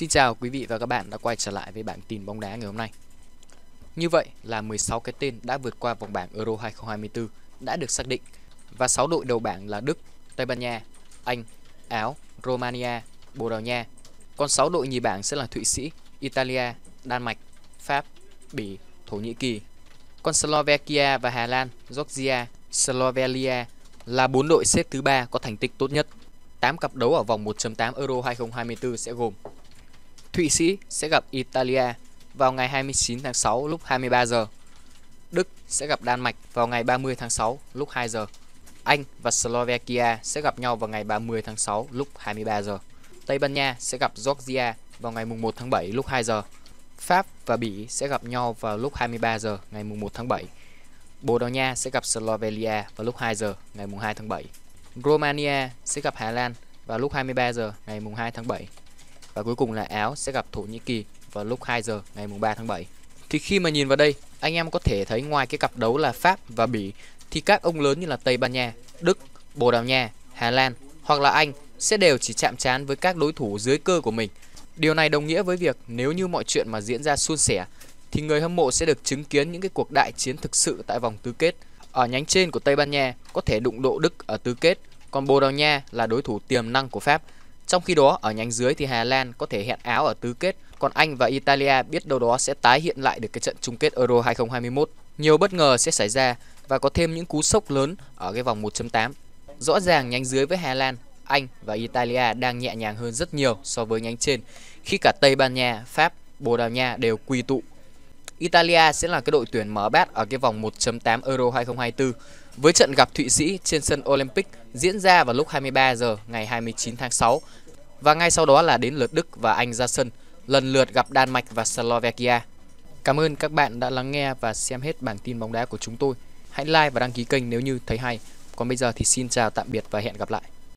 Xin chào quý vị và các bạn đã quay trở lại với bản tin bóng đá ngày hôm nay. Như vậy là 16 cái tên đã vượt qua vòng bảng Euro 2024 đã được xác định và 6 đội đầu bảng là Đức, Tây Ban Nha, Anh, Áo, Romania, Bồ Đào Nha. Còn 6 đội nhì bảng sẽ là Thụy Sĩ, Italia, Đan Mạch, Pháp, Bỉ, Thổ Nhĩ Kỳ. Còn Slovakia và Hà Lan, Georgia, Slovenia là 4 đội xếp thứ 3 có thành tích tốt nhất. 8 cặp đấu ở vòng 1.8 Euro 2024 sẽ gồm Thụy Sĩ sẽ gặp Italia vào ngày 29 tháng 6 lúc 23 giờ. Đức sẽ gặp Đan Mạch vào ngày 30 tháng 6 lúc 2 giờ. Anh và Slovakia sẽ gặp nhau vào ngày 30 tháng 6 lúc 23 giờ. Tây Ban Nha sẽ gặp Georgia vào ngày 1 tháng 7 lúc 2 giờ. Pháp và Bỉ sẽ gặp nhau vào lúc 23 giờ ngày 1 tháng 7. Bồ Đào Nha sẽ gặp Slovenia vào lúc 2 giờ ngày 2 tháng 7. Romania sẽ gặp Hà Lan vào lúc 23 giờ ngày 2 tháng 7 và cuối cùng là Áo sẽ gặp Thổ Nhĩ Kỳ vào lúc 2 giờ ngày mùng 3 tháng 7. Thì khi mà nhìn vào đây, anh em có thể thấy ngoài cái cặp đấu là Pháp và Bỉ thì các ông lớn như là Tây Ban Nha, Đức, Bồ Đào Nha, Hà Lan hoặc là Anh sẽ đều chỉ chạm trán với các đối thủ dưới cơ của mình. Điều này đồng nghĩa với việc nếu như mọi chuyện mà diễn ra suôn sẻ thì người hâm mộ sẽ được chứng kiến những cái cuộc đại chiến thực sự tại vòng tứ kết. Ở nhánh trên của Tây Ban Nha có thể đụng độ Đức ở tứ kết, còn Bồ Đào Nha là đối thủ tiềm năng của Pháp trong khi đó, ở nhánh dưới thì Hà Lan có thể hẹn Áo ở tứ kết, còn Anh và Italia biết đâu đó sẽ tái hiện lại được cái trận chung kết Euro 2021. Nhiều bất ngờ sẽ xảy ra và có thêm những cú sốc lớn ở cái vòng 1.8. Rõ ràng nhánh dưới với Hà Lan, Anh và Italia đang nhẹ nhàng hơn rất nhiều so với nhánh trên khi cả Tây Ban Nha, Pháp, Bồ Đào Nha đều quy tụ. Italia sẽ là cái đội tuyển mở bát ở cái vòng 1.8 Euro 2024 với trận gặp Thụy Sĩ trên sân Olympic diễn ra vào lúc 23 giờ ngày 29 tháng 6 và ngay sau đó là đến lượt Đức và Anh ra sân, lần lượt gặp Đan Mạch và Slovakia. Cảm ơn các bạn đã lắng nghe và xem hết bản tin bóng đá của chúng tôi. Hãy like và đăng ký kênh nếu như thấy hay. Còn bây giờ thì xin chào tạm biệt và hẹn gặp lại.